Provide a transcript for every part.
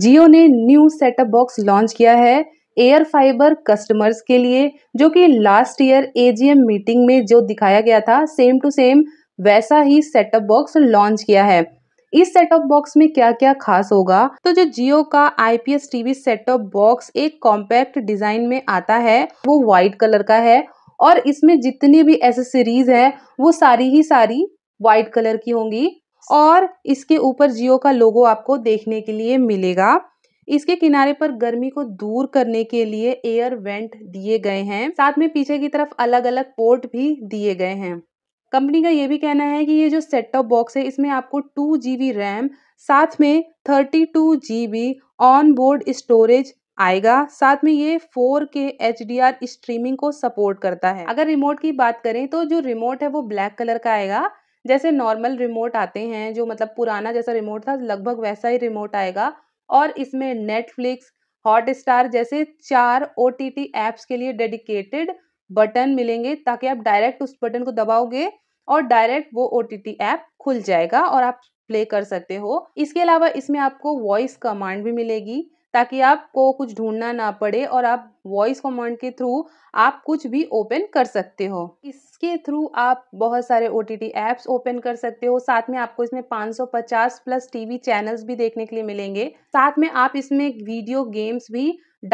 जियो ने new setup box launch किया है एयर फाइबर कस्टमर्स के लिए जो कि लास्ट ईयर एजीएम मीटिंग में जो दिखाया गया था सेम टू सेम वैसा ही सेटअप बॉक्स लॉन्च किया है इस सेटअप बॉक्स में क्या क्या खास होगा तो जो जियो का आईपीएस टीवी सेटअप बॉक्स एक कॉम्पैक्ट डिजाइन में आता है वो व्हाइट कलर का है और इसमें जितनी भी एसेसरीज है वो सारी ही सारी व्हाइट कलर की होंगी और इसके ऊपर जियो का लोगो आपको देखने के लिए मिलेगा इसके किनारे पर गर्मी को दूर करने के लिए एयर वेंट दिए गए हैं साथ में पीछे की तरफ अलग अलग पोर्ट भी दिए गए हैं कंपनी का ये भी कहना है कि ये जो सेट टॉप बॉक्स है इसमें आपको टू जी रैम साथ में thirty two G on board storage आएगा साथ में ये 4K आर स्ट्रीमिंग को सपोर्ट करता है अगर रिमोट की बात करें तो जो रिमोट है वो ब्लैक कलर का आएगा जैसे नॉर्मल रिमोट आते हैं जो मतलब पुराना जैसा रिमोट था लगभग वैसा ही रिमोट आएगा और इसमें नेटफ्लिक्स हॉट स्टार जैसे चार ओ टी टी के लिए डेडिकेटेड बटन मिलेंगे ताकि आप डायरेक्ट उस बटन को दबाओगे और डायरेक्ट वो ओ टी टी ऐप खुल जाएगा और आप प्ले कर सकते हो इसके अलावा इसमें आपको वॉइस कमांड भी मिलेगी ताकि आपको कुछ ढूंढना ना पड़े और आप वॉइस कमांड के थ्रू आप कुछ भी ओपन कर सकते हो इसके थ्रू आप बहुत सारे ओ टी एप्स ओपन कर सकते हो साथ में आपको इसमें 550 प्लस टीवी चैनल्स भी देखने के लिए मिलेंगे साथ में आप इसमें वीडियो गेम्स भी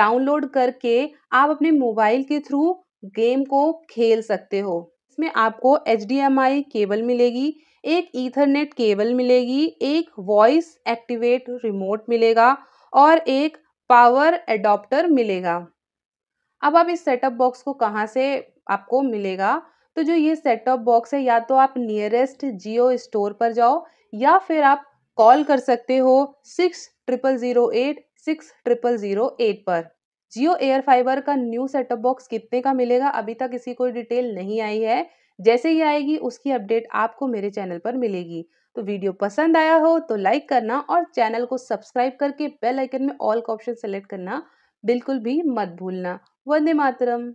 डाउनलोड करके आप अपने मोबाइल के थ्रू गेम को खेल सकते हो इसमें आपको एच केबल मिलेगी एक ईथरनेट केबल मिलेगी एक वॉइस एक्टिवेट रिमोट मिलेगा और एक पावर एडॉप्टर मिलेगा अब आप इस सेटअप बॉक्स को कहाँ से आपको मिलेगा तो जो ये सेटअप बॉक्स है या तो आप नियरेस्ट जियो स्टोर पर जाओ या फिर आप कॉल कर सकते हो six triple zero eight six triple zero eight पर जियो एयर फाइबर का न्यू सेटअप बॉक्स कितने का मिलेगा अभी तक इसी कोई डिटेल नहीं आई है जैसे ही आएगी उसकी अपडेट आपको मेरे चैनल पर मिलेगी तो वीडियो पसंद आया हो तो लाइक करना और चैनल को सब्सक्राइब करके बेल आइकन में ऑल का ऑप्शन सेलेक्ट करना बिल्कुल भी मत भूलना वंदे मातरम